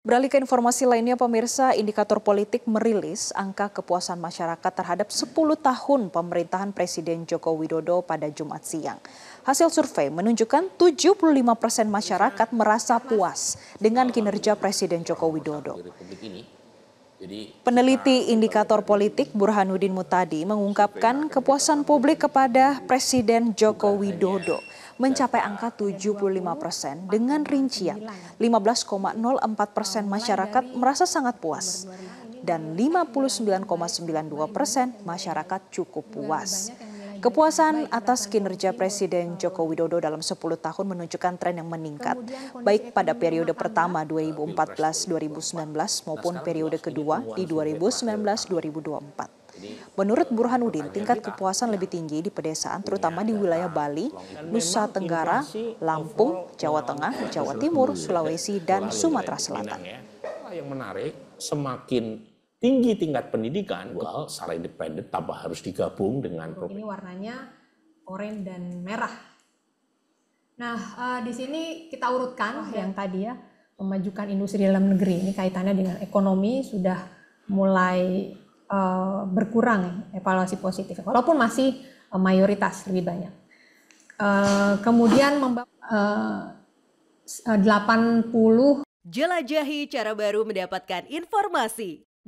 Beralih ke informasi lainnya, pemirsa, indikator politik merilis angka kepuasan masyarakat terhadap 10 tahun pemerintahan Presiden Joko Widodo pada Jumat siang. Hasil survei menunjukkan 75 persen masyarakat merasa puas dengan kinerja Presiden Joko Widodo. Peneliti ah, indikator politik Burhanuddin Mutadi mengungkapkan kepuasan publik kepada Presiden Joko Widodo mencapai angka 75 persen dengan rincian 15,04 persen masyarakat merasa sangat puas dan 59,92 persen masyarakat cukup puas. Kepuasan atas kinerja Presiden Joko Widodo dalam 10 tahun menunjukkan tren yang meningkat, baik pada periode pertama 2014-2019 maupun periode kedua di 2019-2024. Menurut Burhanuddin, tingkat kepuasan lebih tinggi di pedesaan, terutama di wilayah Bali, Nusa Tenggara, Lampung, Jawa Tengah, Jawa Timur, Sulawesi, dan Sumatera Selatan. Yang menarik, semakin tinggi tingkat pendidikan, wow, secara independen tanpa harus digabung dengan oh, ini warnanya oranye dan merah. Nah, uh, di sini kita urutkan oh, ya. yang tadi ya memajukan industri dalam negeri ini kaitannya dengan ekonomi sudah mulai uh, berkurang ya, evaluasi positif, walaupun masih uh, mayoritas lebih banyak. Uh, kemudian uh, 80 Jelajahi cara baru mendapatkan informasi.